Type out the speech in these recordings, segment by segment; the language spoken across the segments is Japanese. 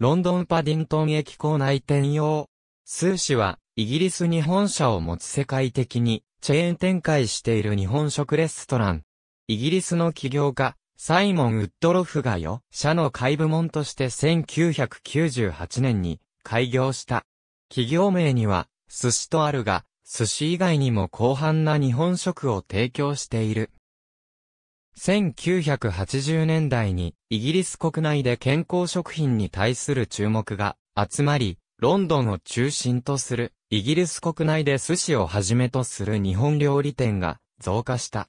ロンドンパディントン駅構内転用。スー氏は、イギリスに本社を持つ世界的に、チェーン展開している日本食レストラン。イギリスの起業家、サイモン・ウッドロフがよ、社の会部門として1998年に開業した。企業名には、寿司とあるが、寿司以外にも広範な日本食を提供している。1980年代にイギリス国内で健康食品に対する注目が集まり、ロンドンを中心とするイギリス国内で寿司をはじめとする日本料理店が増加した。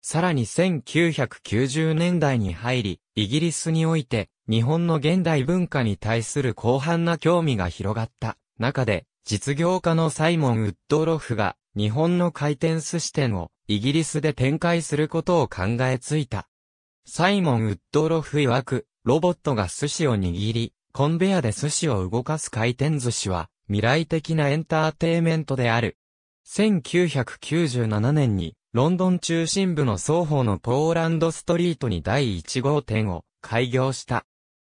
さらに1990年代に入り、イギリスにおいて日本の現代文化に対する広範な興味が広がった中で、実業家のサイモン・ウッドロフが日本の回転寿司店をイギリスで展開することを考えついた。サイモン・ウッドロフ曰く、ロボットが寿司を握り、コンベアで寿司を動かす回転寿司は、未来的なエンターテイメントである。1997年に、ロンドン中心部の双方のポーランドストリートに第1号店を開業した。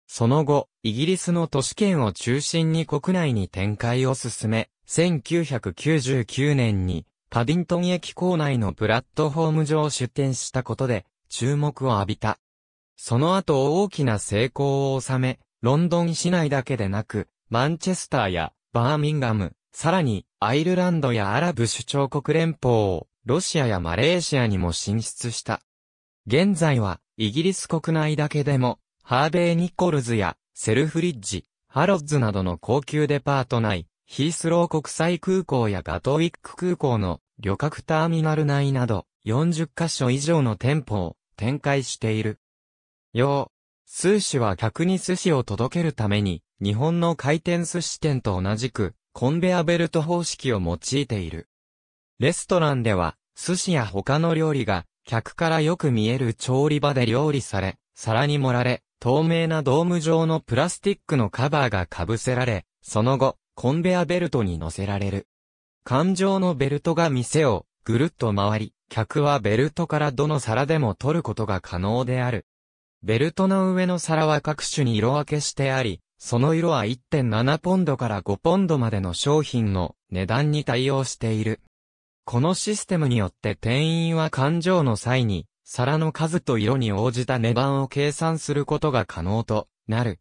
その後、イギリスの都市圏を中心に国内に展開を進め、1999年にパディントン駅構内のプラットフォーム上出店したことで、注目を浴びた。その後大きな成功を収め、ロンドン市内だけでなく、マンチェスターやバーミンガム、さらにアイルランドやアラブ首長国連邦を、ロシアやマレーシアにも進出した。現在は、イギリス国内だけでも、ハーベイ・ニコルズや、セルフリッジ、ハロッズなどの高級デパート内、ヒースロー国際空港やガトウィック空港の旅客ターミナル内など、40カ所以上の店舗を展開している。要、寿司は客に寿司を届けるために、日本の回転寿司店と同じく、コンベアベルト方式を用いている。レストランでは、寿司や他の料理が、客からよく見える調理場で料理され、皿に盛られ、透明なドーム状のプラスティックのカバーが被せられ、その後、コンベアベルトに乗せられる。感情のベルトが店をぐるっと回り、客はベルトからどの皿でも取ることが可能である。ベルトの上の皿は各種に色分けしてあり、その色は1.7ポンドから5ポンドまでの商品の値段に対応している。このシステムによって店員は勘定の際に、皿の数と色に応じた値段を計算することが可能となる。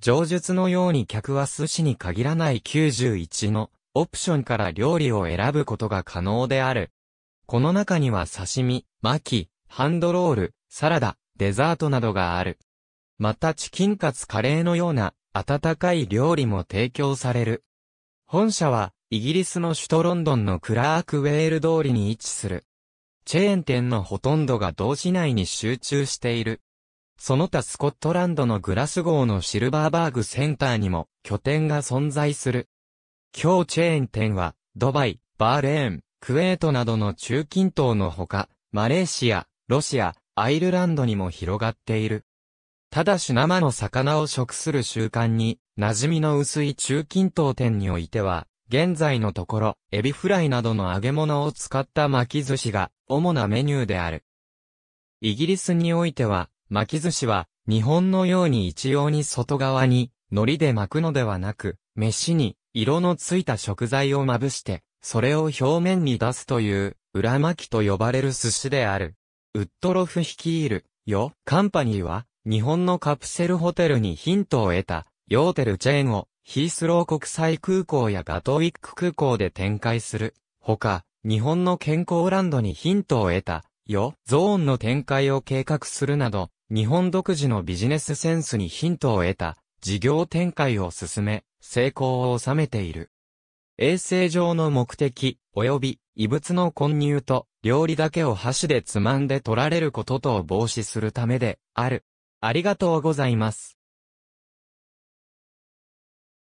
上述のように客は寿司に限らない91のオプションから料理を選ぶことが可能である。この中には刺身、巻き、ハンドロール、サラダ、デザートなどがある。またチキンカツカレーのような温かい料理も提供される。本社はイギリスの首都ロンドンのクラークウェール通りに位置する。チェーン店のほとんどが同市内に集中している。その他スコットランドのグラスゴーのシルバーバーグセンターにも拠点が存在する。日チェーン店は、ドバイ、バーレーン、クウェートなどの中近東のほか、マレーシア、ロシア、アイルランドにも広がっている。ただし生の魚を食する習慣に、馴染みの薄い中近東店においては、現在のところ、エビフライなどの揚げ物を使った巻き寿司が、主なメニューである。イギリスにおいては、巻き寿司は、日本のように一様に外側に、海苔で巻くのではなく、飯に、色のついた食材をまぶして、それを表面に出すという、裏巻きと呼ばれる寿司である。ウッドロフ率いる、よ、カンパニーは、日本のカプセルホテルにヒントを得た、ヨーテルチェーンを、ヒースロー国際空港やガトウィック空港で展開する。ほか、日本の健康ランドにヒントを得た、よ、ゾーンの展開を計画するなど、日本独自のビジネスセンスにヒントを得た、事業展開を進め、成功を収めている。衛生上の目的、及び異物の混入と料理だけを箸でつまんで取られることとを防止するためである。ありがとうございます。